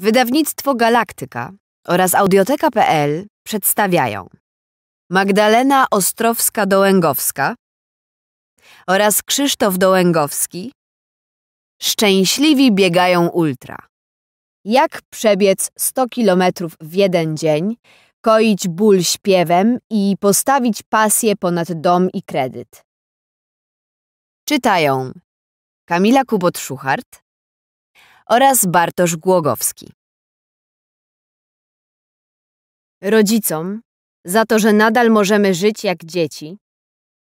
Wydawnictwo Galaktyka oraz audioteka.pl przedstawiają Magdalena Ostrowska-Dołęgowska oraz Krzysztof Dołęgowski Szczęśliwi biegają ultra. Jak przebiec 100 km w jeden dzień, koić ból śpiewem i postawić pasję ponad dom i kredyt. Czytają Kamila Kubot-Szuchart oraz Bartosz Głogowski rodzicom za to, że nadal możemy żyć jak dzieci,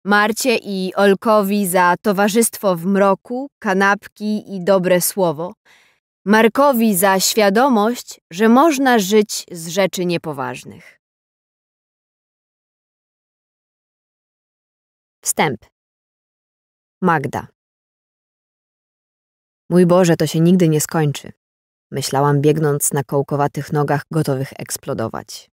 Marcie i Olkowi za towarzystwo w mroku, kanapki i dobre słowo, Markowi za świadomość, że można żyć z rzeczy niepoważnych. Wstęp Magda Mój Boże, to się nigdy nie skończy myślałam, biegnąc na kołkowatych nogach, gotowych eksplodować.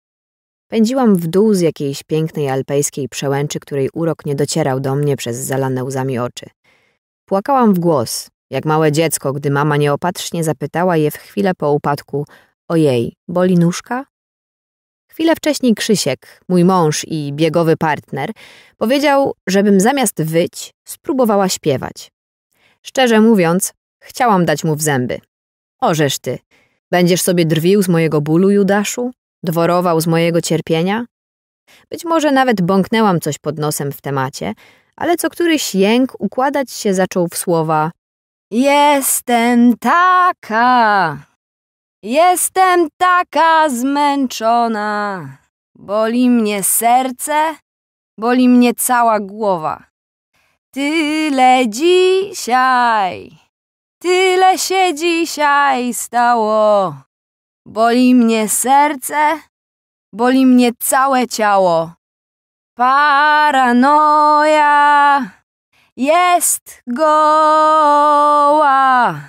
Pędziłam w dół z jakiejś pięknej alpejskiej przełęczy, której urok nie docierał do mnie przez zalane łzami oczy. Płakałam w głos, jak małe dziecko, gdy mama nieopatrznie zapytała je w chwilę po upadku Ojej, boli nóżka? Chwilę wcześniej Krzysiek, mój mąż i biegowy partner, powiedział, żebym zamiast wyć, spróbowała śpiewać. Szczerze mówiąc, chciałam dać mu w zęby. Orzesz ty, będziesz sobie drwił z mojego bólu, Judaszu? Dworował z mojego cierpienia? Być może nawet bąknęłam coś pod nosem w temacie, ale co któryś jęk układać się zaczął w słowa Jestem taka! Jestem taka zmęczona! Boli mnie serce, boli mnie cała głowa. Tyle dzisiaj, tyle się dzisiaj stało. Boli mnie serce, boli mnie całe ciało. Paranoja jest goła.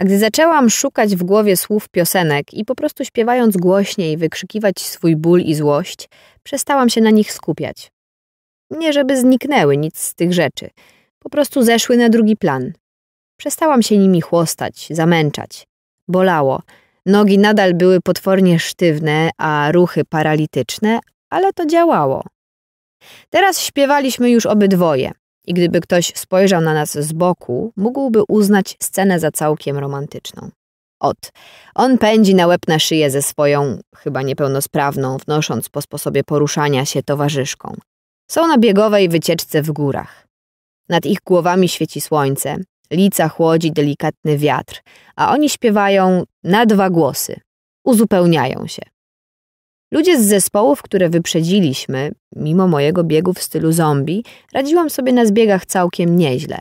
A gdy zaczęłam szukać w głowie słów piosenek i po prostu śpiewając głośniej wykrzykiwać swój ból i złość, przestałam się na nich skupiać. Nie żeby zniknęły nic z tych rzeczy, po prostu zeszły na drugi plan. Przestałam się nimi chłostać, zamęczać. Bolało, Nogi nadal były potwornie sztywne, a ruchy paralityczne, ale to działało. Teraz śpiewaliśmy już obydwoje i gdyby ktoś spojrzał na nas z boku, mógłby uznać scenę za całkiem romantyczną. Ot, on pędzi na łeb na szyję ze swoją, chyba niepełnosprawną, wnosząc po sposobie poruszania się towarzyszką. Są na biegowej wycieczce w górach. Nad ich głowami świeci słońce, Lica chłodzi delikatny wiatr, a oni śpiewają na dwa głosy. Uzupełniają się. Ludzie z zespołów, które wyprzedziliśmy, mimo mojego biegu w stylu zombie, radziłam sobie na zbiegach całkiem nieźle.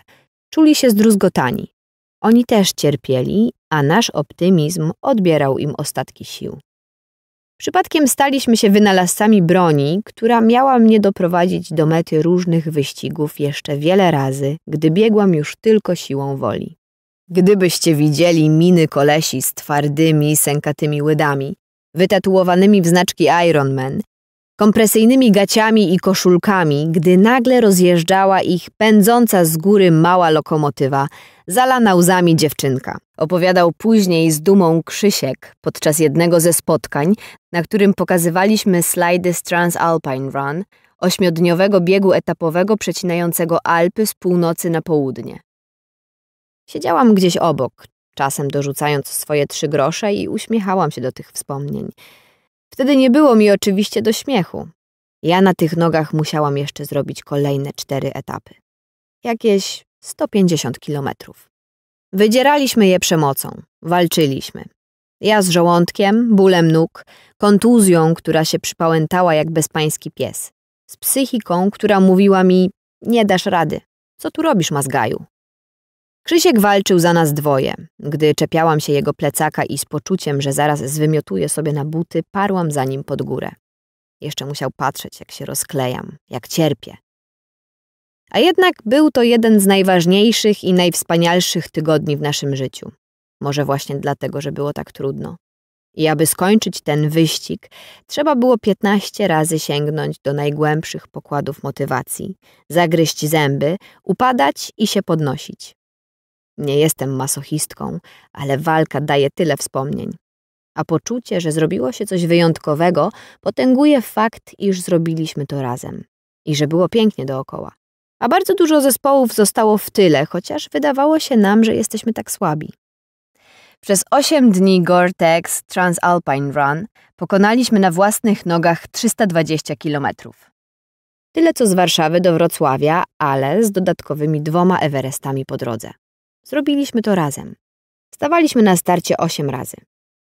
Czuli się zdruzgotani. Oni też cierpieli, a nasz optymizm odbierał im ostatki sił. Przypadkiem staliśmy się wynalazcami broni, która miała mnie doprowadzić do mety różnych wyścigów jeszcze wiele razy, gdy biegłam już tylko siłą woli. Gdybyście widzieli miny kolesi z twardymi, sękatymi łydami, wytatuowanymi w znaczki Iron Man kompresyjnymi gaciami i koszulkami, gdy nagle rozjeżdżała ich pędząca z góry mała lokomotywa, zalana łzami dziewczynka. Opowiadał później z dumą Krzysiek podczas jednego ze spotkań, na którym pokazywaliśmy slajdy z Transalpine Run, ośmiodniowego biegu etapowego przecinającego Alpy z północy na południe. Siedziałam gdzieś obok, czasem dorzucając swoje trzy grosze i uśmiechałam się do tych wspomnień. Wtedy nie było mi oczywiście do śmiechu. Ja na tych nogach musiałam jeszcze zrobić kolejne cztery etapy. Jakieś 150 kilometrów. Wydzieraliśmy je przemocą, walczyliśmy. Ja z żołądkiem, bólem nóg, kontuzją, która się przypałętała jak bezpański pies. Z psychiką, która mówiła mi, nie dasz rady. Co tu robisz, mazgaju? Krzysiek walczył za nas dwoje. Gdy czepiałam się jego plecaka i z poczuciem, że zaraz zwymiotuję sobie na buty, parłam za nim pod górę. Jeszcze musiał patrzeć, jak się rozklejam, jak cierpię. A jednak był to jeden z najważniejszych i najwspanialszych tygodni w naszym życiu. Może właśnie dlatego, że było tak trudno. I aby skończyć ten wyścig, trzeba było 15 razy sięgnąć do najgłębszych pokładów motywacji, zagryźć zęby, upadać i się podnosić. Nie jestem masochistką, ale walka daje tyle wspomnień. A poczucie, że zrobiło się coś wyjątkowego, potęguje fakt, iż zrobiliśmy to razem. I że było pięknie dookoła. A bardzo dużo zespołów zostało w tyle, chociaż wydawało się nam, że jesteśmy tak słabi. Przez 8 dni Gore-Tex Transalpine Run pokonaliśmy na własnych nogach 320 kilometrów. Tyle co z Warszawy do Wrocławia, ale z dodatkowymi dwoma Everestami po drodze. Zrobiliśmy to razem. Stawaliśmy na starcie osiem razy.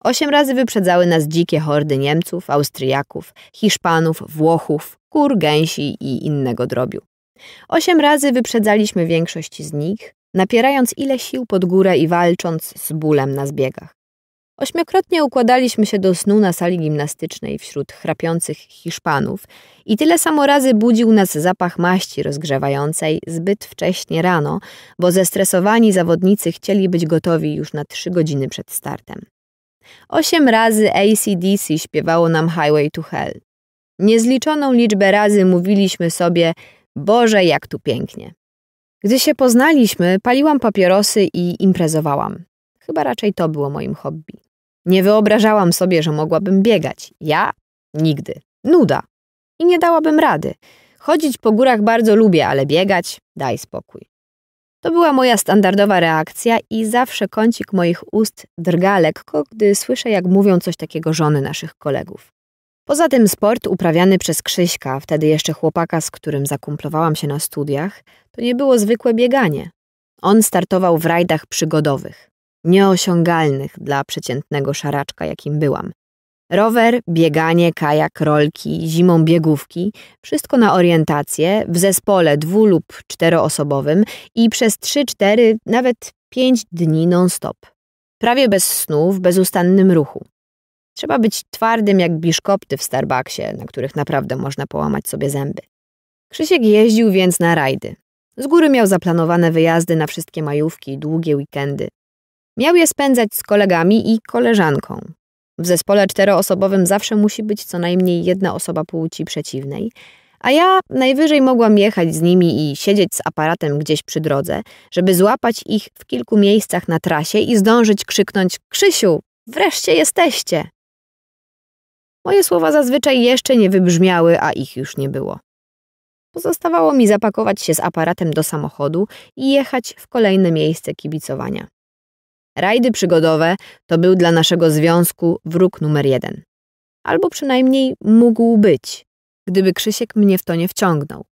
Osiem razy wyprzedzały nas dzikie hordy Niemców, Austriaków, Hiszpanów, Włochów, kur, gęsi i innego drobiu. Osiem razy wyprzedzaliśmy większość z nich, napierając ile sił pod górę i walcząc z bólem na zbiegach. Ośmiokrotnie układaliśmy się do snu na sali gimnastycznej wśród chrapiących Hiszpanów i tyle samo razy budził nas zapach maści rozgrzewającej zbyt wcześnie rano, bo zestresowani zawodnicy chcieli być gotowi już na trzy godziny przed startem. Osiem razy ACDC śpiewało nam Highway to Hell. Niezliczoną liczbę razy mówiliśmy sobie Boże, jak tu pięknie. Gdy się poznaliśmy, paliłam papierosy i imprezowałam. Chyba raczej to było moim hobby. Nie wyobrażałam sobie, że mogłabym biegać. Ja? Nigdy. Nuda. I nie dałabym rady. Chodzić po górach bardzo lubię, ale biegać? Daj spokój. To była moja standardowa reakcja i zawsze kącik moich ust drga lekko, gdy słyszę, jak mówią coś takiego żony naszych kolegów. Poza tym sport uprawiany przez Krzyśka, wtedy jeszcze chłopaka, z którym zakumplowałam się na studiach, to nie było zwykłe bieganie. On startował w rajdach przygodowych nieosiągalnych dla przeciętnego szaraczka, jakim byłam. Rower, bieganie, kajak, rolki, zimą biegówki, wszystko na orientację w zespole dwu- lub czteroosobowym i przez trzy, cztery, nawet pięć dni non-stop. Prawie bez snu, w bezustannym ruchu. Trzeba być twardym jak biszkopty w Starbucksie, na których naprawdę można połamać sobie zęby. Krzysiek jeździł więc na rajdy. Z góry miał zaplanowane wyjazdy na wszystkie majówki, długie weekendy. Miał je spędzać z kolegami i koleżanką. W zespole czteroosobowym zawsze musi być co najmniej jedna osoba płci przeciwnej, a ja najwyżej mogłam jechać z nimi i siedzieć z aparatem gdzieś przy drodze, żeby złapać ich w kilku miejscach na trasie i zdążyć krzyknąć: Krzysiu, wreszcie jesteście! Moje słowa zazwyczaj jeszcze nie wybrzmiały, a ich już nie było. Pozostawało mi zapakować się z aparatem do samochodu i jechać w kolejne miejsce kibicowania. Rajdy przygodowe to był dla naszego związku wróg numer jeden. Albo przynajmniej mógł być, gdyby Krzysiek mnie w to nie wciągnął.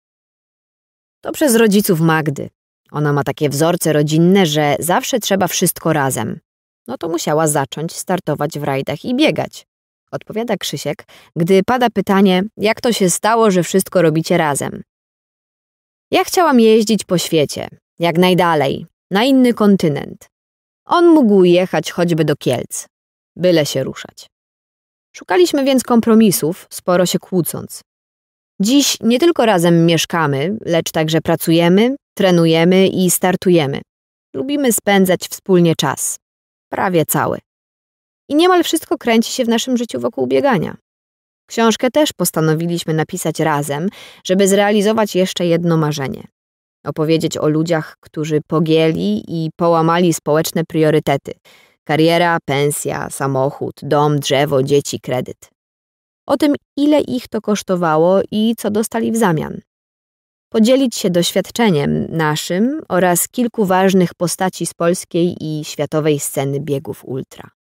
To przez rodziców Magdy. Ona ma takie wzorce rodzinne, że zawsze trzeba wszystko razem. No to musiała zacząć startować w rajdach i biegać. Odpowiada Krzysiek, gdy pada pytanie, jak to się stało, że wszystko robicie razem. Ja chciałam jeździć po świecie, jak najdalej, na inny kontynent, on mógł jechać choćby do Kielc, byle się ruszać. Szukaliśmy więc kompromisów, sporo się kłócąc. Dziś nie tylko razem mieszkamy, lecz także pracujemy, trenujemy i startujemy. Lubimy spędzać wspólnie czas. Prawie cały. I niemal wszystko kręci się w naszym życiu wokół biegania. Książkę też postanowiliśmy napisać razem, żeby zrealizować jeszcze jedno marzenie opowiedzieć o ludziach, którzy pogięli i połamali społeczne priorytety kariera, pensja, samochód, dom, drzewo, dzieci, kredyt. O tym, ile ich to kosztowało i co dostali w zamian. Podzielić się doświadczeniem naszym oraz kilku ważnych postaci z polskiej i światowej sceny biegów ultra.